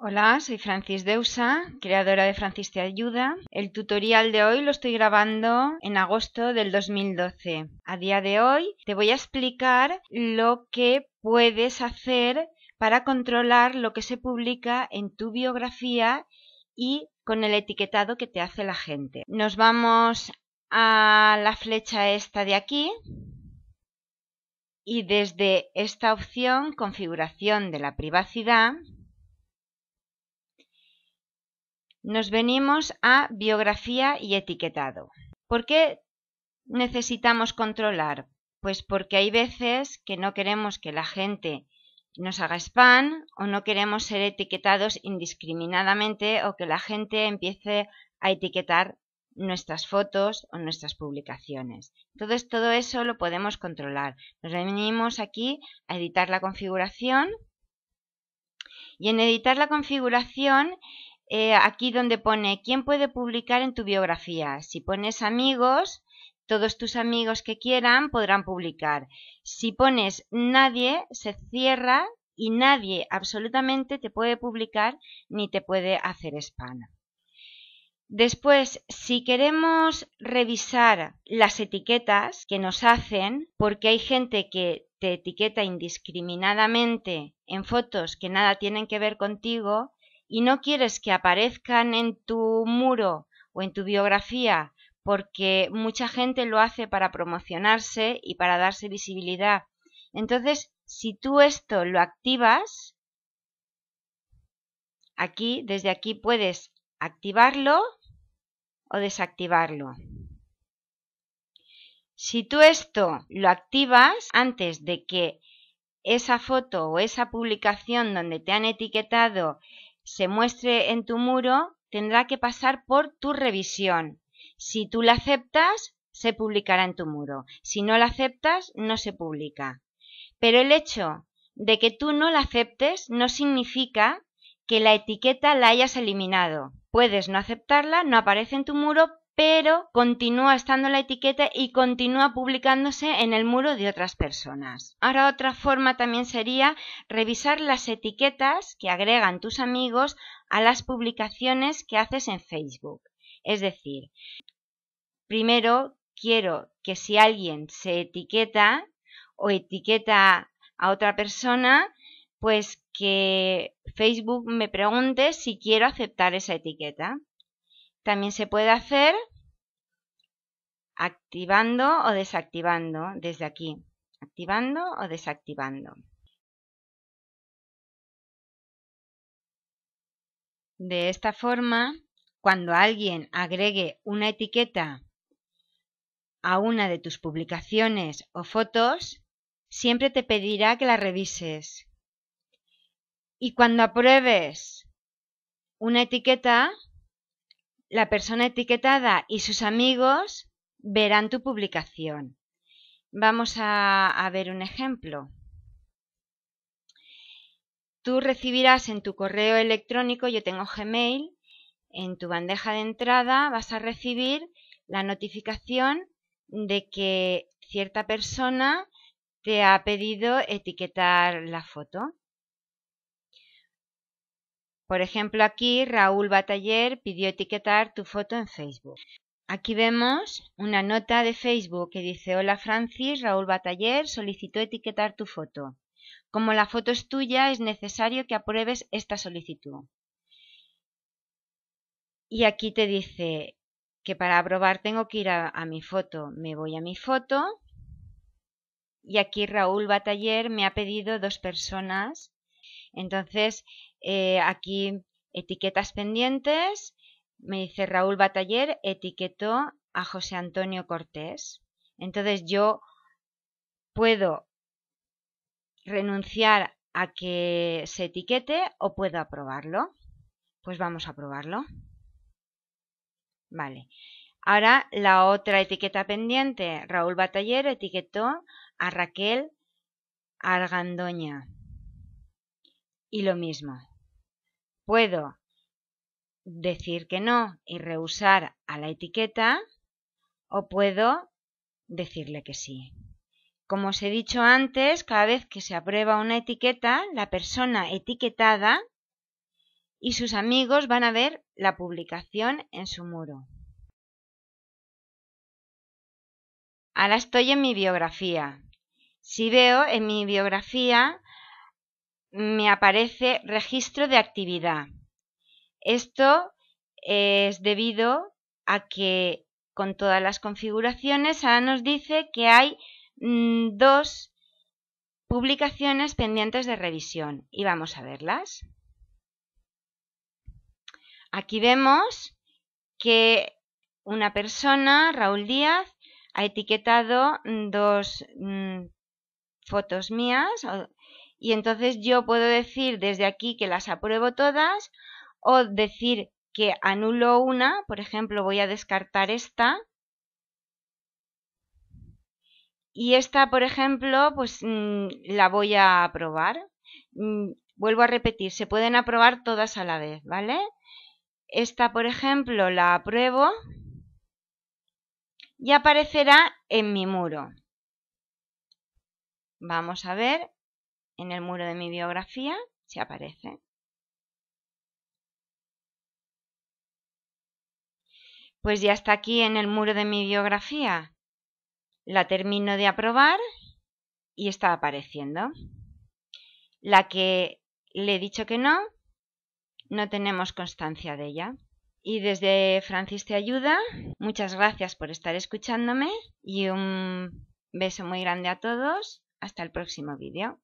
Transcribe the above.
Hola, soy Francis Deusa, creadora de Francis Te Ayuda. El tutorial de hoy lo estoy grabando en agosto del 2012. A día de hoy te voy a explicar lo que puedes hacer para controlar lo que se publica en tu biografía y con el etiquetado que te hace la gente. Nos vamos a la flecha esta de aquí y desde esta opción, configuración de la privacidad, nos venimos a biografía y etiquetado. ¿Por qué necesitamos controlar? Pues porque hay veces que no queremos que la gente nos haga spam o no queremos ser etiquetados indiscriminadamente o que la gente empiece a etiquetar nuestras fotos o nuestras publicaciones. Entonces todo eso lo podemos controlar. Nos venimos aquí a editar la configuración y en editar la configuración eh, aquí donde pone quién puede publicar en tu biografía. Si pones amigos, todos tus amigos que quieran podrán publicar. Si pones nadie, se cierra y nadie absolutamente te puede publicar ni te puede hacer spam. Después, si queremos revisar las etiquetas que nos hacen, porque hay gente que te etiqueta indiscriminadamente en fotos que nada tienen que ver contigo, y no quieres que aparezcan en tu muro o en tu biografía porque mucha gente lo hace para promocionarse y para darse visibilidad. Entonces, si tú esto lo activas, aquí, desde aquí puedes activarlo o desactivarlo. Si tú esto lo activas antes de que esa foto o esa publicación donde te han etiquetado se muestre en tu muro tendrá que pasar por tu revisión. Si tú la aceptas, se publicará en tu muro. Si no la aceptas, no se publica. Pero el hecho de que tú no la aceptes no significa que la etiqueta la hayas eliminado. Puedes no aceptarla, no aparece en tu muro, pero continúa estando la etiqueta y continúa publicándose en el muro de otras personas. Ahora otra forma también sería revisar las etiquetas que agregan tus amigos a las publicaciones que haces en Facebook. Es decir, primero quiero que si alguien se etiqueta o etiqueta a otra persona, pues que Facebook me pregunte si quiero aceptar esa etiqueta. También se puede hacer activando o desactivando desde aquí. Activando o desactivando. De esta forma, cuando alguien agregue una etiqueta a una de tus publicaciones o fotos, siempre te pedirá que la revises. Y cuando apruebes una etiqueta, la persona etiquetada y sus amigos verán tu publicación. Vamos a, ver un ejemplo. Tú recibirás en tu correo electrónico, yo tengo Gmail, en tu bandeja de entrada vas a recibir la notificación de que cierta persona te ha pedido etiquetar la foto. Por ejemplo, aquí Raúl Bataller pidió etiquetar tu foto en Facebook. Aquí vemos una nota de Facebook que dice Hola Francis, Raúl Bataller solicitó etiquetar tu foto. Como la foto es tuya, es necesario que apruebes esta solicitud. Y aquí te dice que para aprobar tengo que ir a, mi foto. Me voy a mi foto. Y aquí Raúl Bataller me ha pedido dos personas entonces, eh, aquí etiquetas pendientes, me dice Raúl Bataller, etiquetó a José Antonio Cortés. Entonces yo puedo renunciar a que se etiquete o puedo aprobarlo. Pues vamos a aprobarlo. Vale. Ahora la otra etiqueta pendiente. Raúl Bataller etiquetó a Raquel Argandoña y lo mismo. Puedo decir que no y rehusar a la etiqueta o puedo decirle que sí. Como os he dicho antes, cada vez que se aprueba una etiqueta, la persona etiquetada y sus amigos van a ver la publicación en su muro. Ahora estoy en mi biografía. Si veo en mi biografía me aparece registro de actividad. Esto es debido a que con todas las configuraciones ahora nos dice que hay mm, dos publicaciones pendientes de revisión y vamos a verlas. Aquí vemos que una persona, Raúl Díaz, ha etiquetado mm, dos mm, fotos mías y entonces yo puedo decir desde aquí que las apruebo todas o decir que anulo una, por ejemplo voy a descartar esta y esta por ejemplo pues mm, la voy a aprobar. Mm, vuelvo a repetir, se pueden aprobar todas a la vez, ¿vale? Esta por ejemplo la apruebo y aparecerá en mi muro. Vamos a ver, en el muro de mi biografía se aparece. Pues ya está aquí en el muro de mi biografía. La termino de aprobar y está apareciendo. La que le he dicho que no, no tenemos constancia de ella. Y desde Francis Te Ayuda, muchas gracias por estar escuchándome y un beso muy grande a todos. Hasta el próximo vídeo.